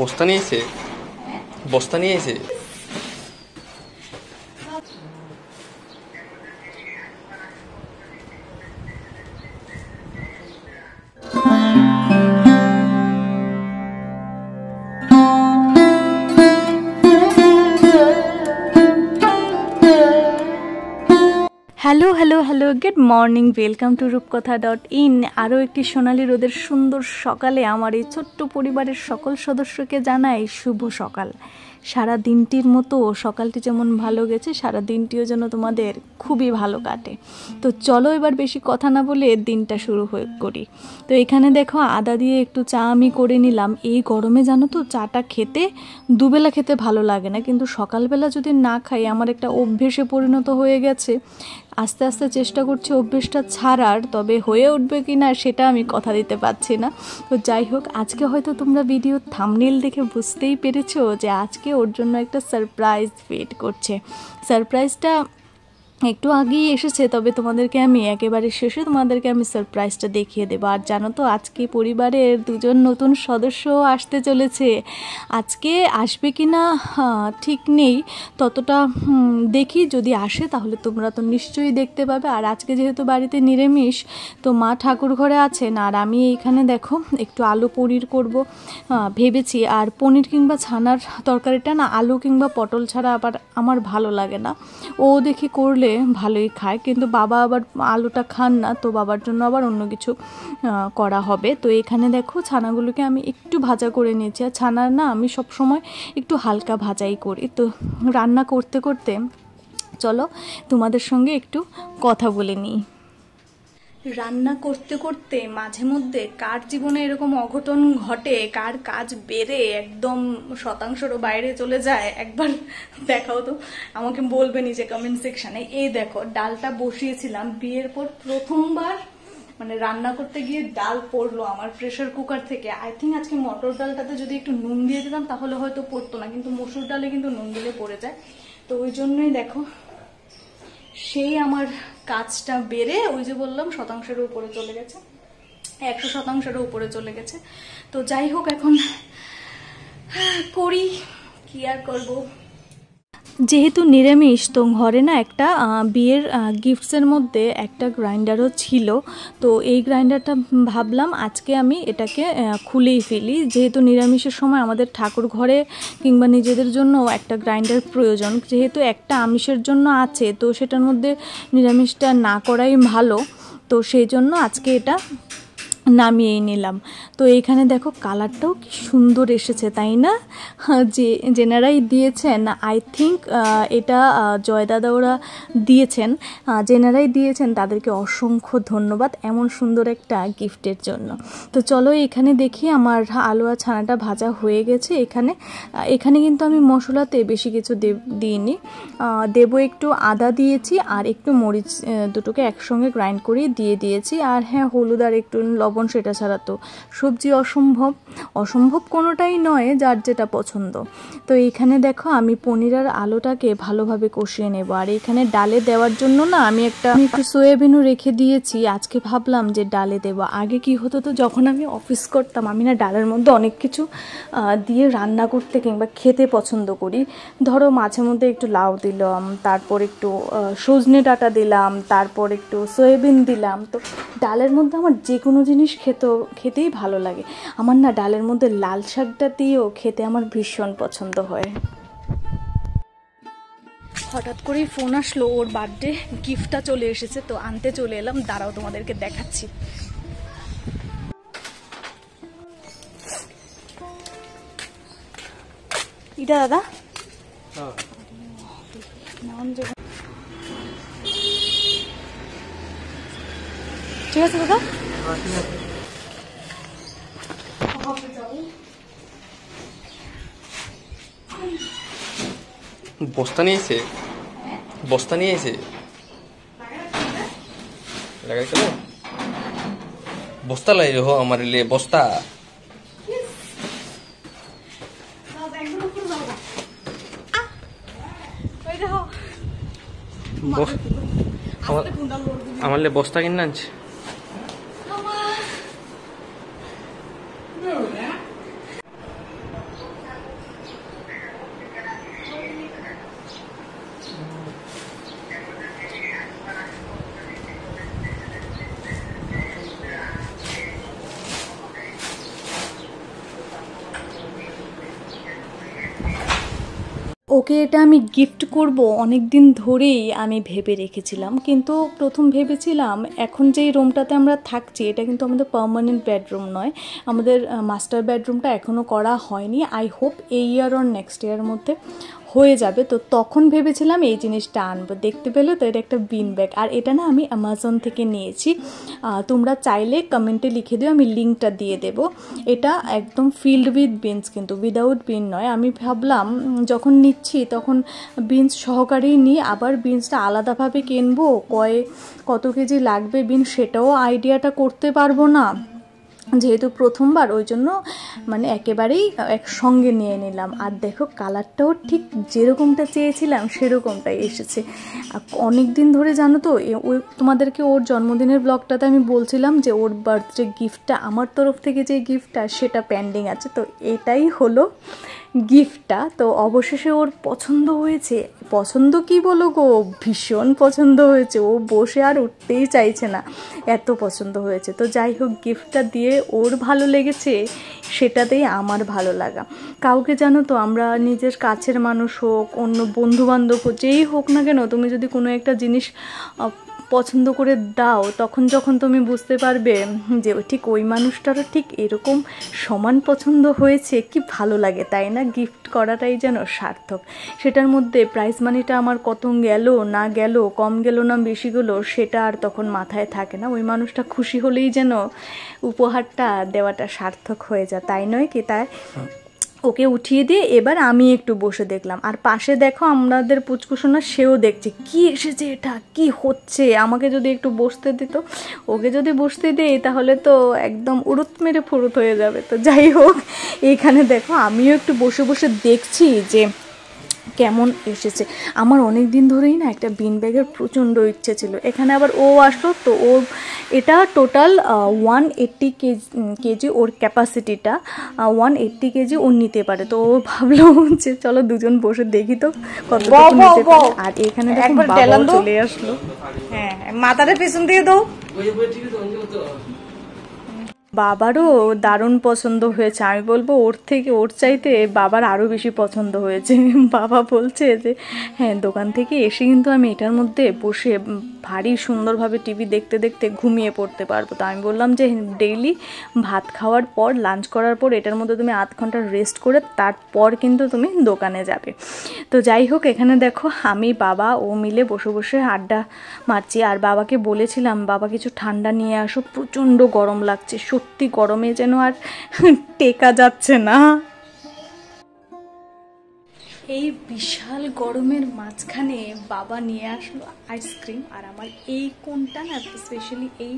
বস্তা নিয়ে এসে বস্তা নিয়ে hello hello hello good morning welcome to Rupkatha dot in আরও একটি সোনালি রোদের সুন্দর সকালে আমার এই ছোট্ট পরিবারের সকল সদস্যকে জানাই শুভ সকাল সারা দিনটির মতো সকালটি যেমন ভালো গেছে সারা দিনটিও যেন তোমাদের খুবই ভালো কাটে তো চলো এবার বেশি কথা না বলে দিনটা শুরু হয়ে করি তো এখানে দেখো আদা দিয়ে একটু চা আমি করে নিলাম এই গরমে জানো তো চাটা খেতে দুবেলা খেতে ভালো লাগে না কিন্তু সকালবেলা যদি না খাই আমার একটা অভ্যেসে পরিণত হয়ে গেছে আস্তে আস্তে চেষ্টা করছি অভ্যেসটা ছাড়ার তবে হয়ে উঠবে কি না সেটা আমি কথা দিতে পারছি না তো যাই হোক আজকে হয়তো তোমরা ভিডিও থামনেল দেখে বুঝতেই পেরেছো যে আজকে ওর জন্য একটা সারপ্রাইজ ফিট করছে সারপ্রাইজটা একটু আগেই এসেছে তবে তোমাদেরকে আমি একেবারে শেষে তোমাদেরকে আমি সারপ্রাইজটা দেখিয়ে দেবো আর জানো তো আজকে পরিবারের দুজন নতুন সদস্য আসতে চলেছে আজকে আসবে কি না ঠিক নেই ততটা দেখি যদি আসে তাহলে তোমরা তো নিশ্চয়ই দেখতে পাবে আর আজকে যেহেতু বাড়িতে নিরামিষ তো মা ঠাকুর ঘরে আছেন আর আমি এইখানে দেখো একটু আলু পনির করব ভেবেছি আর পনির কিংবা ছানার তরকারিটা না আলু কিংবা পটল ছাড়া আবার আমার ভালো লাগে না ও দেখি করলে ভালোই খায় কিন্তু বাবা আবার আলুটা খান না তো বাবার জন্য আবার অন্য কিছু করা হবে তো এখানে দেখো ছানাগুলোকে আমি একটু ভাজা করে নিয়েছি আর ছানার না আমি সব সময় একটু হালকা ভাজাই করি তো রান্না করতে করতে চলো তোমাদের সঙ্গে একটু কথা বলে নিই রান্না করতে করতে মাঝে মধ্যে কার জীবনে এরকম অঘটন ঘটে কার কাজ বেড়ে একদম শতাংশরও বাইরে চলে যায় একবার দেখাও তো আমাকে বলবে নিজে কমেন্ট সেকশানে এই দেখো ডালটা বসিয়েছিলাম বিয়ের পর প্রথমবার মানে রান্না করতে গিয়ে ডাল পড়লো আমার প্রেশার কুকার থেকে আই থিঙ্ক আজকে মটর ডালটাতে যদি একটু নুন দিয়ে দিতাম তাহলে হয়তো পড়তো না কিন্তু মসুর ডালে কিন্তু নুন দিলে পড়ে যায় তো ওই জন্যই দেখো সেই আমার কাজটা বেড়ে ওই যে বললাম শতাংশের উপরে চলে গেছে একশো শতাংশের উপরে চলে গেছে তো যাই হোক এখন করি কি আর করবো যেহেতু নিরামিষ তো ঘরে না একটা বিয়ের গিফটসের মধ্যে একটা গ্রাইন্ডারও ছিল তো এই গ্রাইন্ডারটা ভাবলাম আজকে আমি এটাকে খুলেই ফেলি যেহেতু নিরামিষের সময় আমাদের ঠাকুর ঘরে কিংবা নিজেদের জন্য একটা গ্রাইন্ডার প্রয়োজন যেহেতু একটা আমিষের জন্য আছে তো সেটার মধ্যে নিরামিষটা না করাই ভালো তো সেই জন্য আজকে এটা নামিয়েই নিলাম তো এখানে দেখো কালারটাও কি সুন্দর এসেছে তাই না হ্যাঁ, যে যেনারাই দিয়েছেন আই থিঙ্ক এটা জয়দাদা দিয়েছেন যেনারাই দিয়েছেন তাদেরকে অসংখ্য ধন্যবাদ এমন সুন্দর একটা গিফটের জন্য তো চলো এখানে দেখি আমার আলুয়া ছানাটা ভাজা হয়ে গেছে এখানে এখানে কিন্তু আমি মশলাতে বেশি কিছু দিইনি দেব একটু আদা দিয়েছি আর একটু মরিচ দুটোকে একসঙ্গে গ্রাইন্ড করে দিয়ে দিয়েছি আর হ্যাঁ হলুদ আর একটু লবণ লবণ সেটা ছাড়া তো সবজি অসম্ভব অসম্ভব কোনোটাই নয় যার যেটা পছন্দ তো এইখানে দেখো আমি পনির আর আলুটাকে ভালোভাবে কষিয়ে নেব আর এখানে ডালে দেওয়ার জন্য না আমি একটা একটু সয়াবিনও রেখে দিয়েছি আজকে ভাবলাম যে ডালে দেব আগে কি হতো তো যখন আমি অফিস করতাম আমি না ডালের মধ্যে অনেক কিছু দিয়ে রান্না করতে কিংবা খেতে পছন্দ করি ধরো মাঝে মধ্যে একটু লাউ দিলাম তারপর একটু সজনে ডাটা দিলাম তারপর একটু সয়াবিন দিলাম তো ডালের মধ্যে আমার যে কোনো জিনিস জিনিস খেতেও খেতেই ভালো লাগে আমার না ডালের মধ্যে লাল শাকটা দিয়েও খেতে আমার ভীষণ পছন্দ হয় হঠাৎ করেই ফোন আসলো ওর বার্থডে গিফটটা চলে এসেছে তো আনতে চলে এলাম দাঁড়াও তোমাদেরকে দেখাচ্ছি এটা দাদা ঠিক আছে দাদা বস্তা নিয়ে এসে বস্তা নিয়ে এসে বস্তা লাগে হো আমার লে বস্তা হ্যাঁ। আমার বস্তা কিনে আনছে No, ওকে এটা আমি গিফট করব অনেক দিন ধরেই আমি ভেবে রেখেছিলাম কিন্তু প্রথম ভেবেছিলাম এখন যেই রুমটাতে আমরা থাকছি এটা কিন্তু আমাদের পারমানেন্ট বেডরুম নয় আমাদের মাস্টার বেডরুমটা এখনও করা হয়নি আই হোপ এই ইয়ার অর নেক্সট ইয়ার মধ্যে হয়ে যাবে তো তখন ভেবেছিলাম এই জিনিসটা আনবো দেখতে পেলে তো এটা একটা বিন ব্যাগ আর এটা না আমি অ্যামাজন থেকে নিয়েছি তোমরা চাইলে কমেন্টে লিখে দিও আমি লিঙ্কটা দিয়ে দেব এটা একদম ফিল্ড উইথ বিনস কিন্তু উইদাউট বিন নয় আমি ভাবলাম যখন নিচ্ছি তখন বিনস সহকারেই নিই আবার বিনসটা আলাদাভাবে কিনবো কয় কত কেজি লাগবে বিন সেটাও আইডিয়াটা করতে পারবো না যেহেতু প্রথমবার ওই জন্য মানে একেবারেই একসঙ্গে নিয়ে নিলাম আর দেখো কালারটাও ঠিক যেরকমটা চেয়েছিলাম সেরকমটাই এসেছে অনেক দিন ধরে জানো তো ওই তোমাদেরকে ওর জন্মদিনের ব্লগটাতে আমি বলছিলাম যে ওর বার্থডে গিফটটা আমার তরফ থেকে যে গিফটটা সেটা প্যান্ডিং আছে তো এটাই হলো গিফটটা তো অবশেষে ওর পছন্দ হয়েছে পছন্দ কি বলো গো ভীষণ পছন্দ হয়েছে ও বসে আর উঠতেই চাইছে না এত পছন্দ হয়েছে তো যাই হোক গিফটটা দিয়ে যে ওর ভালো লেগেছে সেটাতেই আমার ভালো লাগা কাউকে জানো তো আমরা নিজের কাছের মানুষ হোক অন্য বন্ধুবান্ধব হোক যেই হোক না কেন তুমি যদি কোনো একটা জিনিস পছন্দ করে দাও তখন যখন তুমি বুঝতে পারবে যে ঠিক ওই মানুষটারও ঠিক এরকম সমান পছন্দ হয়েছে কি ভালো লাগে তাই না গিফট করাটাই যেন সার্থক সেটার মধ্যে প্রাইজ মানিটা আমার কত গেল না গেল কম গেল না বেশি গেল সেটা আর তখন মাথায় থাকে না ওই মানুষটা খুশি হলেই যেন উপহারটা দেওয়াটা সার্থক হয়ে যায় তাই নয় কি তাই ওকে উঠিয়ে দিয়ে এবার আমি একটু বসে দেখলাম আর পাশে দেখো আমাদের পুচকুসোনা সেও দেখছে কি এসেছে এটা কি হচ্ছে আমাকে যদি একটু বসতে দিত ওকে যদি বসতে দেয় তাহলে তো একদম উড়ুত মেরে ফুরুত হয়ে যাবে তো যাই হোক এখানে দেখো আমিও একটু বসে বসে দেখছি যে কেমন এসেছে আমার অনেক দিন ধরেই না একটা বিন ব্যাগের প্রচণ্ড ইচ্ছে ছিল এখানে আবার ও আসলো তো ও এটা total one eighty kg kg ওর ক্যাপাসিটিটা ওয়ান এইট্টি কেজি ও নিতে পারে তো ও ভাবলো যে চলো দুজন বসে দেখি তো কত নিতে পারে আর এখানে চলে আসলো হ্যাঁ মাথাটা পেছন দিয়ে দাও বাবারও দারুণ পছন্দ হয়েছে আমি বলবো ওর থেকে ওর চাইতে বাবার আরও বেশি পছন্দ হয়েছে বাবা বলছে যে হ্যাঁ দোকান থেকে এসে কিন্তু আমি এটার মধ্যে বসে ভারী সুন্দরভাবে টিভি দেখতে দেখতে ঘুমিয়ে পড়তে পারবো তো আমি বললাম যে ডেইলি ভাত খাওয়ার পর লাঞ্চ করার পর এটার মধ্যে তুমি আধ ঘন্টা রেস্ট করে তারপর কিন্তু তুমি দোকানে যাবে তো যাই হোক এখানে দেখো আমি বাবা ও মিলে বসে বসে আড্ডা মারছি আর বাবাকে বলেছিলাম বাবা কিছু ঠান্ডা নিয়ে আসো প্রচণ্ড গরম লাগছে সত্যি গরমে যেন আর টেকা যাচ্ছে না এই বিশাল গরমের মাঝখানে বাবা নিয়ে আসলো আইসক্রিম আর আমার এই কোনটা না স্পেশালি এই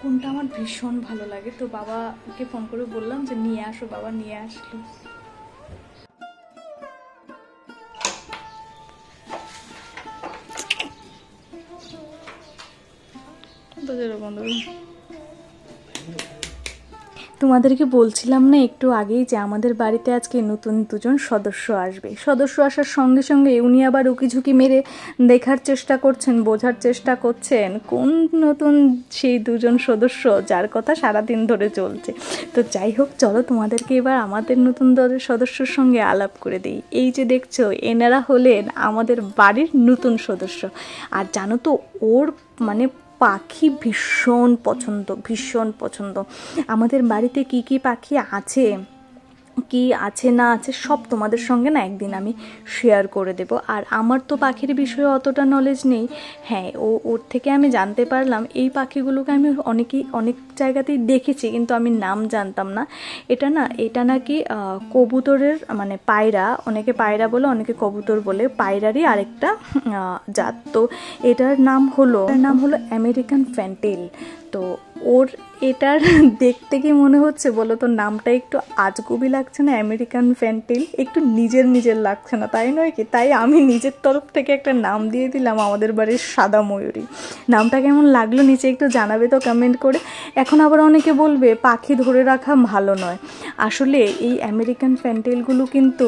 কোনটা আমার ভীষণ ভালো লাগে তো বাবাকে ফোন করে বললাম যে নিয়ে আসো বাবা নিয়ে আসলো বন্ধু তোমাদেরকে বলছিলাম না একটু আগেই যে আমাদের বাড়িতে আজকে নতুন দুজন সদস্য আসবে সদস্য আসার সঙ্গে সঙ্গে উনি আবার উকিঝুঁকি মেরে দেখার চেষ্টা করছেন বোঝার চেষ্টা করছেন কোন নতুন সেই দুজন সদস্য যার কথা সারাদিন ধরে চলছে তো যাই হোক চলো তোমাদেরকে এবার আমাদের নতুন দলের সদস্যর সঙ্গে আলাপ করে দিই এই যে দেখছো এনারা হলেন আমাদের বাড়ির নতুন সদস্য আর জানো তো ওর মানে পাখি ভীষণ পছন্দ ভীষণ পছন্দ আমাদের বাড়িতে কি কি পাখি আছে কি আছে না আছে সব তোমাদের সঙ্গে না একদিন আমি শেয়ার করে দেব আর আমার তো পাখির বিষয়ে অতটা নলেজ নেই হ্যাঁ ও ওর থেকে আমি জানতে পারলাম এই পাখিগুলোকে আমি অনেকেই অনেক জায়গাতেই দেখেছি কিন্তু আমি নাম জানতাম না এটা না এটা নাকি কবুতরের মানে পায়রা অনেকে পায়রা বলে অনেকে কবুতর বলে পায়রারই আরেকটা জাত তো এটার নাম হলো নাম হলো আমেরিকান ফ্যান্টেল তো ওর এটার দেখতে কি মনে হচ্ছে বলো তো নামটা একটু আজগুবি লাগছে না আমেরিকান ফ্যান্টেল একটু নিজের নিজের লাগছে না তাই নয় কি তাই আমি নিজের তরফ থেকে একটা নাম দিয়ে দিলাম আমাদের বাড়ির সাদা ময়ূরী নামটা কেমন লাগলো নিচে একটু জানাবে তো কমেন্ট করে এখন আবার অনেকে বলবে পাখি ধরে রাখা ভালো নয় আসলে এই আমেরিকান ফ্যান্টিলগুলো কিন্তু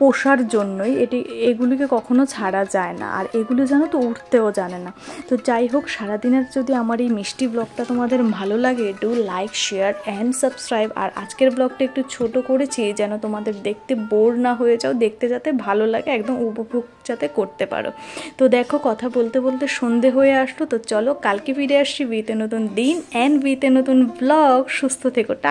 পোষার জন্যই এটি এগুলিকে কখনো ছাড়া যায় না আর এগুলো জানো তো উঠতেও জানে না তো যাই হোক সারাদিনের যদি আমার এই মিষ্টি ব্লগটা তোমাদের ভালো লাগে do like share and subscribe আর আজকের ব্লগটা একটু ছোট করেছি যেন তোমাদের দেখতে বোর না হয়ে যাও দেখতে যাতে ভালো লাগে একদম উপভোগ যাতে করতে পারো তো দেখো কথা বলতে বলতে সন্ধে হয়ে আসলো তো চলো কালকে ফিরে আসছি বিতে নতুন দিন অ্যান্ড বিতে নতুন ব্লগ সুস্থ থেকো